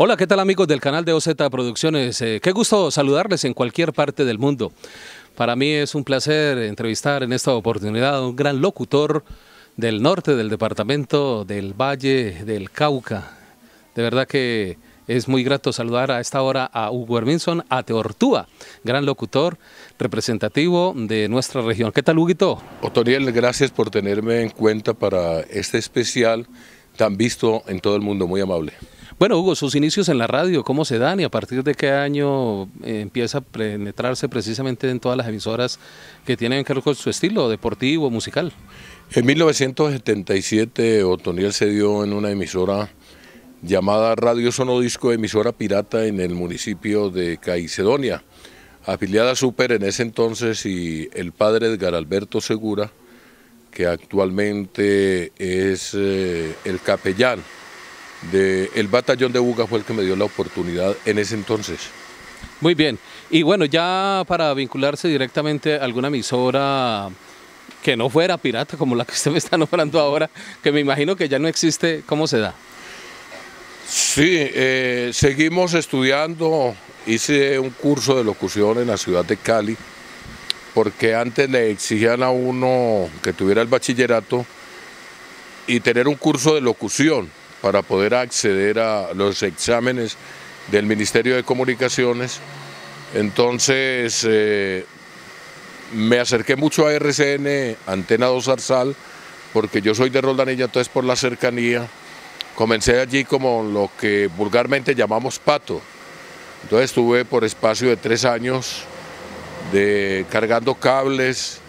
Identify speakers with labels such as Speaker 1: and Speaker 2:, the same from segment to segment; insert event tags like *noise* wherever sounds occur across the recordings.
Speaker 1: Hola, ¿qué tal amigos del canal de OZ Producciones? Eh, qué gusto saludarles en cualquier parte del mundo. Para mí es un placer entrevistar en esta oportunidad a un gran locutor del norte del departamento del Valle del Cauca. De verdad que es muy grato saludar a esta hora a Hugo Herminson, a Teortúa, gran locutor representativo de nuestra región. ¿Qué tal, Huguito? Otoniel, gracias por tenerme en cuenta para este especial tan visto en todo el mundo, muy amable. Bueno, Hugo, sus inicios en la radio, ¿cómo se dan y a partir de qué año eh, empieza a penetrarse precisamente en todas las emisoras que tienen que ver con su estilo deportivo, musical? En
Speaker 2: 1977 Otoniel se dio en una emisora llamada Radio Sonodisco, emisora pirata en el municipio de Caicedonia, afiliada a Super en ese entonces y el padre Edgar Alberto Segura, que actualmente es eh, el capellán el batallón de Buga fue el que me dio la oportunidad en ese entonces.
Speaker 1: Muy bien, y bueno, ya para vincularse directamente a alguna emisora que no fuera pirata como la que usted me está nombrando ahora, que me imagino que ya no existe, ¿cómo se da?
Speaker 2: Sí, eh, seguimos estudiando, hice un curso de locución en la ciudad de Cali, porque antes le exigían a uno que tuviera el bachillerato y tener un curso de locución para poder acceder a los exámenes del Ministerio de Comunicaciones. Entonces eh, me acerqué mucho a RCN, Antena 2 Arsal, porque yo soy de Roldanilla, entonces por la cercanía comencé allí como lo que vulgarmente llamamos pato. Entonces estuve por espacio de tres años de, cargando cables,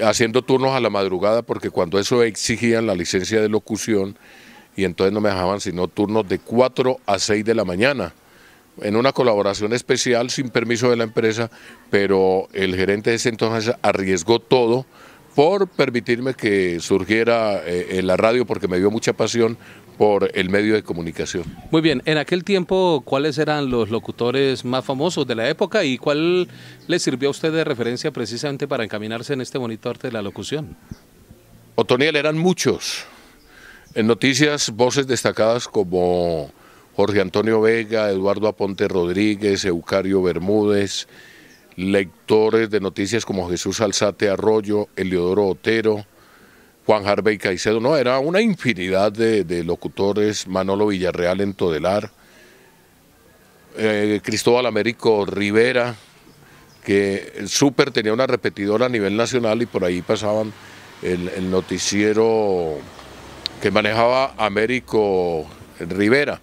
Speaker 2: haciendo turnos a la madrugada, porque cuando eso exigían la licencia de locución, y entonces no me dejaban sino turnos de 4 a 6 de la mañana en una colaboración especial sin permiso de la empresa, pero el gerente de ese entonces arriesgó todo por permitirme que surgiera eh, en la radio porque me dio mucha pasión por el medio de comunicación.
Speaker 1: Muy bien, en aquel tiempo, ¿cuáles eran los locutores más famosos de la época y cuál le sirvió a usted de referencia precisamente para encaminarse en este bonito arte de la locución?
Speaker 2: Otoniel, eran muchos, en noticias, voces destacadas como Jorge Antonio Vega, Eduardo Aponte Rodríguez, Eucario Bermúdez, lectores de noticias como Jesús Alzate Arroyo, Eliodoro Otero, Juan Harvey Caicedo, no, era una infinidad de, locutores, Manolo Villarreal en Todelar, eh, Cristóbal Américo Rivera, que súper tenía una repetidora a nivel nacional y por ahí pasaban el noticiero que manejaba Américo Rivera.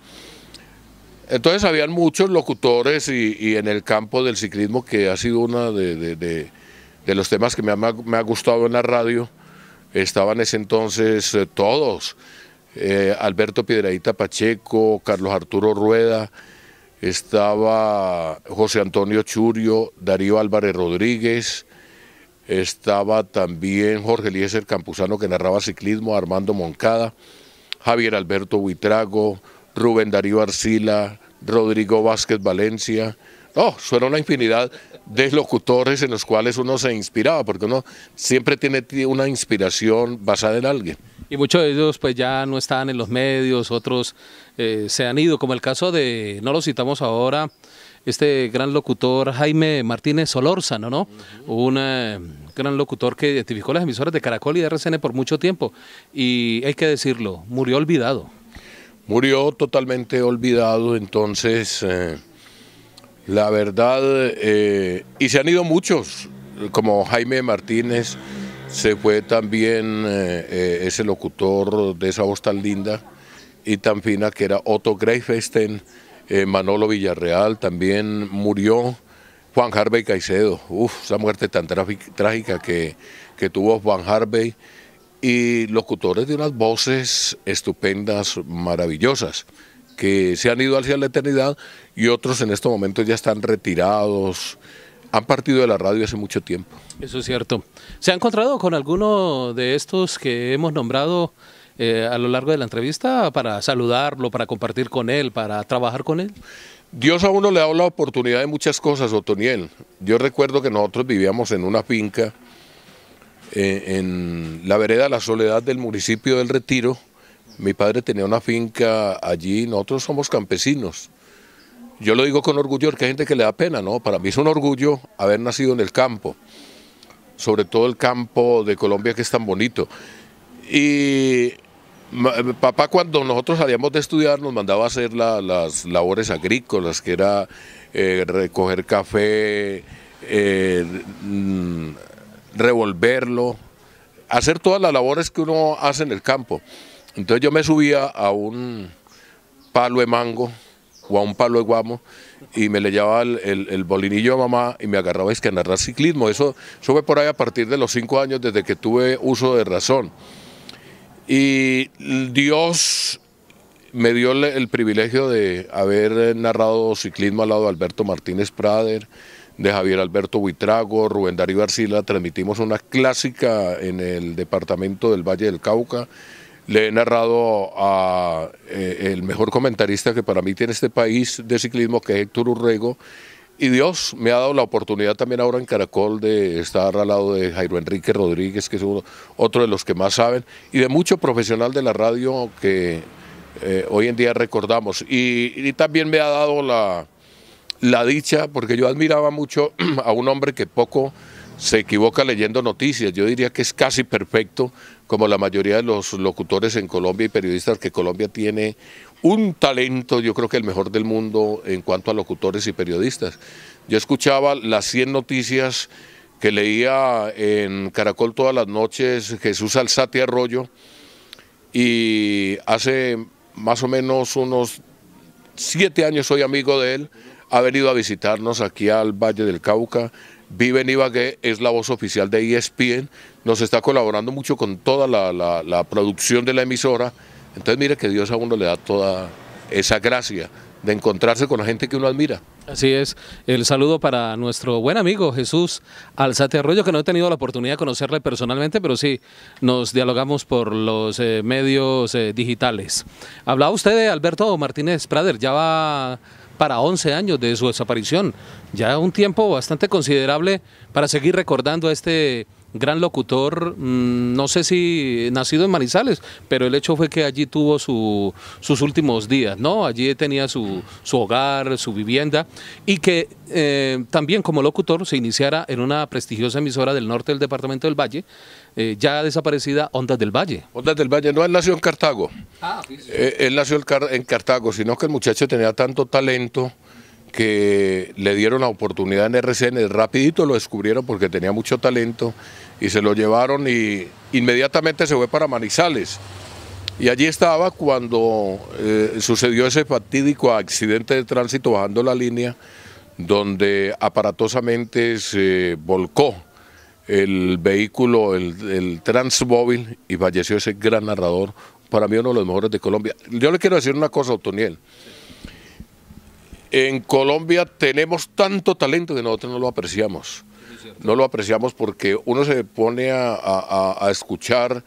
Speaker 2: Entonces habían muchos locutores y, en el campo del ciclismo que ha sido uno de, los temas que me ha, gustado en la radio, estaban ese entonces eh, todos, eh, Alberto Piedradita Pacheco, Carlos Arturo Rueda, estaba José Antonio Churio, Darío Álvarez Rodríguez, estaba también Jorge Eliezer Campuzano que narraba ciclismo, Armando Moncada, Javier Alberto Huitrago, Rubén Darío Arcila, Rodrigo Vázquez Valencia. Oh, fueron una infinidad de locutores en los cuales uno se inspiraba, porque uno siempre tiene una inspiración basada en
Speaker 1: alguien. Y muchos de ellos pues ya no están en los medios, otros eh, se han ido, como el caso de, no lo citamos ahora, este gran locutor Jaime Martínez Solórzano, ¿no? Un eh, gran locutor que identificó las emisoras de Caracol y de RCN por mucho tiempo. Y hay que decirlo, murió olvidado. Murió totalmente olvidado,
Speaker 2: entonces, eh, la verdad, eh, y se han ido muchos, como Jaime Martínez, se fue también ese locutor de esa voz tan linda y tan fina que era Otto Greifesten, eh, Manolo Villarreal también murió. Juan Harvey Caicedo, Uf, esa muerte tan trágica que, que tuvo Juan Harvey y locutores de unas voces estupendas, maravillosas, que se han ido hacia la eternidad y otros en estos momentos ya están retirados, han partido de la radio hace mucho tiempo.
Speaker 1: Eso es cierto. ¿Se ha encontrado con alguno de estos que hemos nombrado eh, a lo largo de la entrevista para saludarlo, para compartir con él, para trabajar con él?
Speaker 2: Dios a uno le ha dado la oportunidad de muchas cosas, Otoniel. Yo recuerdo que nosotros vivíamos en una finca eh, en la vereda La Soledad del municipio del Retiro. Mi padre tenía una finca allí, nosotros somos campesinos. Yo lo digo con orgullo porque hay gente que le da pena, ¿no? Para mí es un orgullo haber nacido en el campo, sobre todo el campo de Colombia que es tan bonito. Y eh, papá cuando nosotros salíamos de estudiar nos mandaba a hacer las labores agrícolas, que era eh, recoger café, eh, mm, revolverlo, hacer todas las labores que uno hace en el campo. Entonces yo me subía a un palo de mango o a un palo de guamo y me le llevaba el, bolinillo a mamá y me agarraba es que a narrar ciclismo. Eso, eso fue por ahí a partir de los cinco años desde que tuve uso de razón. Y Dios me dio el privilegio de haber narrado ciclismo al lado de Alberto Martínez Prader, de Javier Alberto Buitrago, Rubén Darío Arcila, transmitimos una clásica en el departamento del Valle del Cauca. Le he narrado a eh, el mejor comentarista que para mí tiene este país de ciclismo, que es Héctor Urrego, y Dios me ha dado la oportunidad también ahora en Caracol de estar al lado de Jairo Enrique Rodríguez, que es otro de los que más saben, y de mucho profesional de la radio que eh, hoy en día recordamos. Y, también me ha dado la, la dicha, porque yo admiraba mucho *clears throat* a un hombre que poco se equivoca leyendo noticias. Yo diría que es casi perfecto, como la mayoría de los locutores en Colombia y periodistas, que Colombia tiene un talento, yo creo que el mejor del mundo en cuanto a locutores y periodistas. Yo escuchaba las 100 noticias que leía en Caracol todas las noches Jesús Alzate Arroyo y hace más o menos unos siete años soy amigo de él, ha venido a visitarnos aquí al Valle del Cauca, vive Ibagué, es la voz oficial de ESPN, nos está colaborando mucho con toda la, producción de la emisora. Entonces mire que Dios a uno le da toda esa gracia
Speaker 1: de encontrarse con la gente que uno admira. Así es, el saludo para nuestro buen amigo Jesús Alzate Arroyo, que no he tenido la oportunidad de conocerle personalmente, pero sí, nos dialogamos por los eh, medios eh, digitales. Hablaba usted de Alberto Martínez Prader, ya va para 11 años de su desaparición. Ya un tiempo bastante considerable para seguir recordando a este gran locutor, mm, no sé si nacido en Manizales, pero el hecho fue que allí tuvo sus últimos días, ¿no? Allí tenía su, su hogar, su vivienda, y que eh, también como locutor se iniciara en una prestigiosa emisora del norte del departamento del Valle, eh, ya desaparecida Ondas del Valle. Ondas del Valle, no, él nació en Cartago. Ah, eh, él nació en Cartago, sino que el muchacho tenía
Speaker 2: tanto talento que le dieron la oportunidad en RCN, rapidito lo descubrieron porque tenía mucho talento y se lo llevaron y inmediatamente se fue para Manizales. Y allí estaba cuando eh, sucedió ese fatídico accidente de tránsito bajando la línea, donde aparatosamente se volcó el vehículo, el, el transmóvil, y falleció ese gran narrador, para mí uno de los mejores de Colombia. Yo le quiero decir una cosa, Otoniel en Colombia tenemos tanto talento que nosotros no lo apreciamos. No lo apreciamos porque uno se pone a, escuchar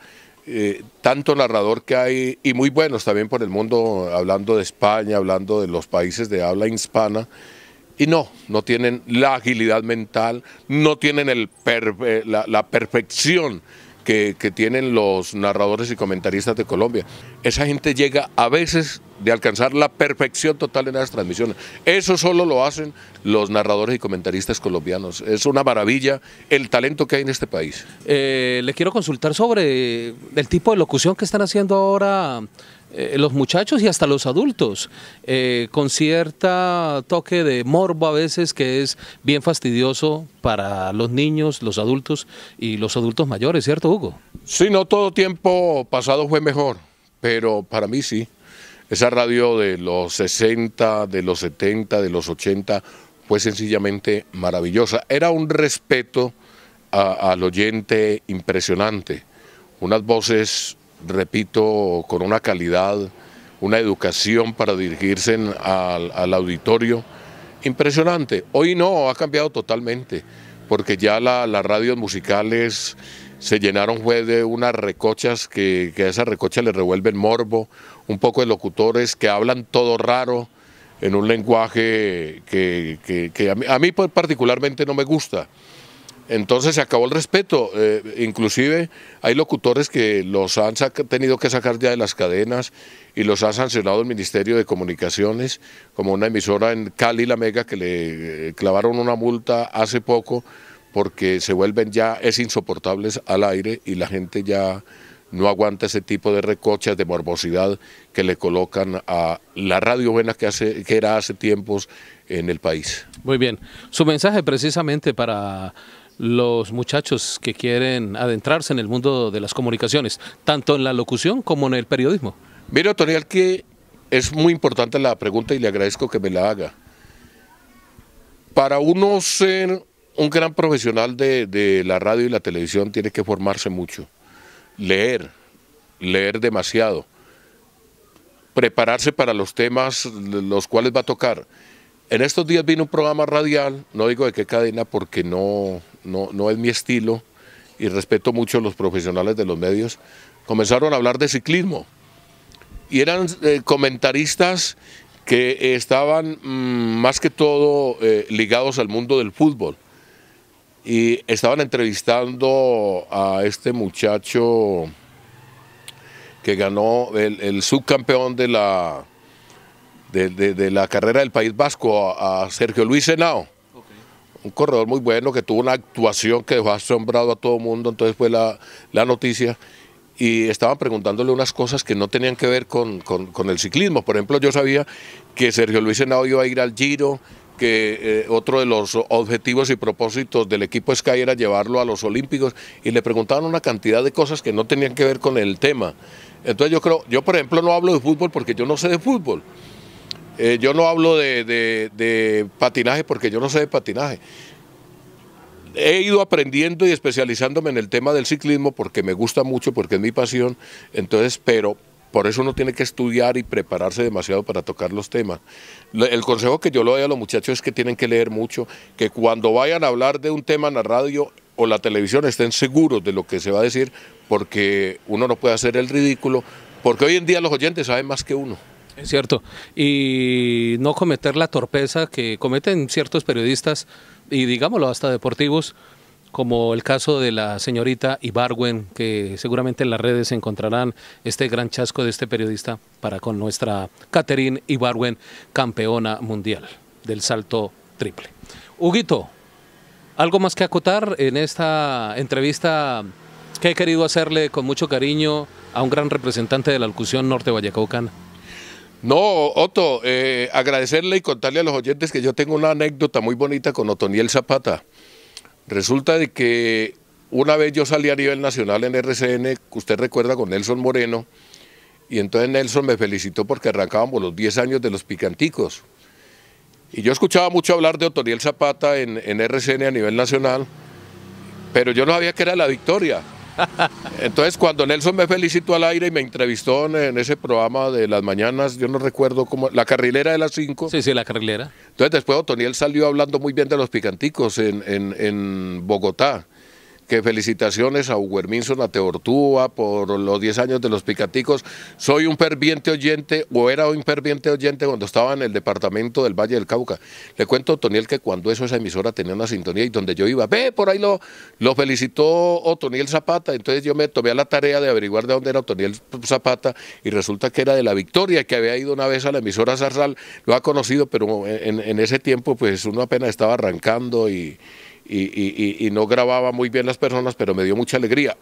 Speaker 2: eh, tanto narrador que hay, y muy buenos también por el mundo, hablando de España, hablando de los países de habla hispana, y no, no tienen la agilidad mental, no tienen el la perfección que, tienen los narradores y comentaristas de Colombia. Esa gente llega a veces de alcanzar la perfección total en las transmisiones. Eso solo lo hacen los narradores y comentaristas colombianos. Es una maravilla el talento que hay en este país.
Speaker 1: Eh, le quiero consultar sobre el tipo de locución que están haciendo ahora eh, los muchachos y hasta los adultos, eh, con cierta toque de morbo a veces que es bien fastidioso para los niños, los adultos y los adultos mayores, ¿cierto Hugo? Sí, no todo tiempo
Speaker 2: pasado fue mejor, pero para mí sí. Esa radio de los 60, de los 70, de los 80 fue sencillamente maravillosa. Era un respeto al oyente impresionante, unas voces repito, con una calidad, una educación para dirigirse al, auditorio impresionante. Hoy no, ha cambiado totalmente, porque ya las radios musicales se llenaron fue de unas recochas que, a esas recochas le revuelven morbo, un poco de locutores que hablan todo raro en un lenguaje que, a mí particularmente no me gusta. Entonces se acabó el respeto, eh, inclusive hay locutores que los han tenido que sacar ya de las cadenas y los ha sancionado el Ministerio de Comunicaciones, como una emisora en Cali, La Mega, que le eh, clavaron una multa hace poco porque se vuelven ya, es insoportables al aire y la gente ya no aguanta ese tipo de recochas, de morbosidad que le colocan a la radio buena que, hace, que era hace tiempos en el país.
Speaker 1: Muy bien, su mensaje precisamente para los muchachos que quieren adentrarse en el mundo de las comunicaciones, tanto en la locución como en el periodismo? Mira, Otorial, que es muy importante la pregunta y le
Speaker 2: agradezco que me la haga. Para uno ser un gran profesional de, de la radio y la televisión tiene que formarse mucho, leer, leer demasiado, prepararse para los temas los cuales va a tocar. En estos días vino un programa radial, no digo de qué cadena porque no, no, es mi estilo y respeto mucho a los profesionales de los medios, comenzaron a hablar de ciclismo. Y eran eh, comentaristas que estaban mm, más que todo eh, ligados al mundo del fútbol. Y estaban entrevistando a este muchacho que ganó el, subcampeón de la, de, la carrera del País Vasco, a, a Sergio Luis Senao un corredor muy bueno que tuvo una actuación que dejó asombrado a todo el mundo, entonces fue la, noticia. Y estaban preguntándole unas cosas que no tenían que ver con, el ciclismo. Por ejemplo, yo sabía que Sergio Luis Henao iba a ir al Giro, que eh, otro de los objetivos y propósitos del equipo Sky era llevarlo a los Olímpicos y le preguntaban una cantidad de cosas que no tenían que ver con el tema. Entonces yo creo, yo por ejemplo no hablo de fútbol porque yo no sé de fútbol. Eh, yo no hablo de, de, patinaje porque yo no sé de patinaje. He ido aprendiendo y especializándome en el tema del ciclismo porque me gusta mucho, porque es mi pasión. Entonces, pero por eso uno tiene que estudiar y prepararse demasiado para tocar los temas. El consejo que yo le doy a los muchachos es que tienen que leer mucho, que cuando vayan a hablar de un tema en la radio o la televisión estén seguros de lo que se va a decir, porque uno no puede hacer el ridículo, porque hoy en día los oyentes saben más que uno.
Speaker 1: Es cierto. Y no cometer la torpeza que cometen ciertos periodistas y digámoslo hasta deportivos, como el caso de la señorita Ibarwen, que seguramente en las redes encontrarán este gran chasco de este periodista para con nuestra Caterine Ibarwen, campeona mundial del salto triple. Huguito, ¿algo más que acotar en esta entrevista que he querido hacerle con mucho cariño a un gran representante de la locución norte vallecaucana? No, Otto, eh,
Speaker 2: agradecerle y contarle a los oyentes que yo tengo una anécdota muy bonita con Otoniel Zapata. Resulta de que una vez yo salí a nivel nacional en RCN, usted recuerda con Nelson Moreno, y entonces Nelson me felicitó porque arrancábamos los 10 años de los picanticos. Y yo escuchaba mucho hablar de Otoniel Zapata en, en RCN a nivel nacional, pero yo no sabía que era la victoria. Entonces, cuando Nelson me felicitó al aire y me entrevistó en, ese programa de las mañanas, yo no recuerdo cómo, la carrilera de las 5.
Speaker 1: Sí, sí, la carrilera.
Speaker 2: Entonces, después Otoniel salió hablando muy bien de los picanticos en, en, en Bogotá que felicitaciones a Hugo a Teortúa por los 10 años de los Picaticos. Soy un perviente oyente, o era un perviente oyente cuando estaba en el departamento del Valle del Cauca. Le cuento, Otoniel, que cuando eso esa emisora tenía una sintonía y donde yo iba, ve, por ahí lo, lo felicitó Otoniel Zapata. Entonces yo me tomé a la tarea de averiguar de dónde era Otoniel Zapata y resulta que era de la Victoria, que había ido una vez a la emisora Zarzal. Lo ha conocido, pero en, en ese tiempo pues uno apenas estaba arrancando y y, no grababa muy bien las personas, pero me dio mucha alegría.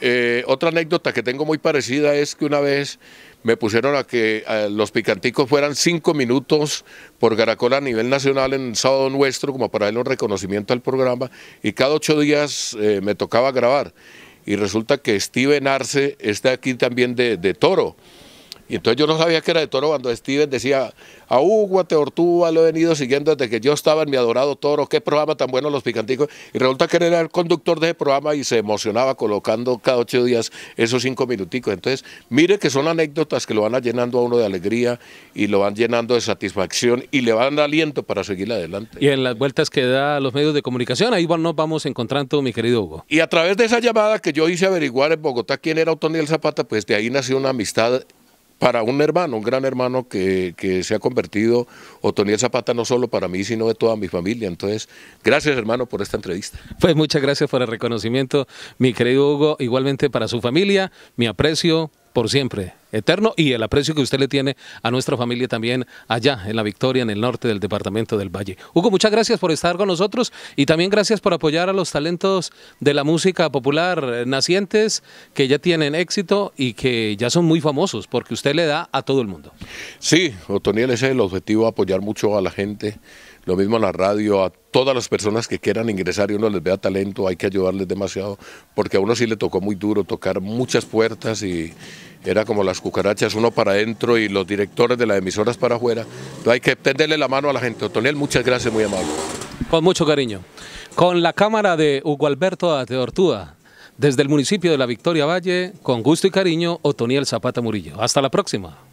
Speaker 2: Eh, otra anécdota que tengo muy parecida es que una vez me pusieron a que eh, los picanticos fueran cinco minutos por Garacola a nivel nacional en sábado nuestro, como para darle un reconocimiento al programa, y cada ocho días eh, me tocaba grabar. Y resulta que Steven Arce está aquí también de Toro. Y entonces yo no sabía que era de toro cuando Steven decía, a Hugo, te Ortúa, lo he venido siguiendo desde que yo estaba en mi adorado toro, qué programa tan bueno los picanticos. Y resulta que él era el conductor de ese programa y se emocionaba colocando cada ocho días esos cinco minuticos. Entonces, mire que son anécdotas que lo van llenando a uno de alegría y lo van llenando de satisfacción y le van aliento para seguir adelante.
Speaker 1: Y en las vueltas que da los medios de comunicación, ahí nos vamos encontrando, mi querido Hugo.
Speaker 2: Y a través de esa llamada que yo hice averiguar en Bogotá quién era Otoniel Zapata, pues de ahí nació una amistad para un hermano, un gran hermano que, se ha convertido, Otoniel Zapata, no solo para mí, sino de toda mi familia. Entonces, gracias hermano por esta
Speaker 1: entrevista. Pues muchas gracias por el reconocimiento, mi querido Hugo, igualmente para su familia, mi aprecio, por siempre, eterno, y el aprecio que usted le tiene a nuestra familia también allá en la Victoria, en el norte del departamento del Valle. Hugo, muchas gracias por estar con nosotros y también gracias por apoyar a los talentos de la música popular eh, nacientes que ya tienen éxito y que ya son muy famosos, porque usted le da a todo el mundo. Sí, Otoniel, ese
Speaker 2: es el objetivo, apoyar mucho a la gente lo mismo a la radio, a todas las personas que quieran ingresar y uno les vea talento, hay que ayudarles demasiado, porque a uno sí le tocó muy duro tocar muchas puertas y era como las cucarachas, uno para adentro y los directores de las emisoras para afuera. Entonces hay que tenderle la mano a la gente. Otoniel, muchas gracias, muy amable.
Speaker 1: Con mucho cariño. Con la cámara de Hugo Alberto de Ortúa, desde el municipio de La Victoria Valle, con gusto y cariño, Otoniel Zapata Murillo. Hasta la próxima.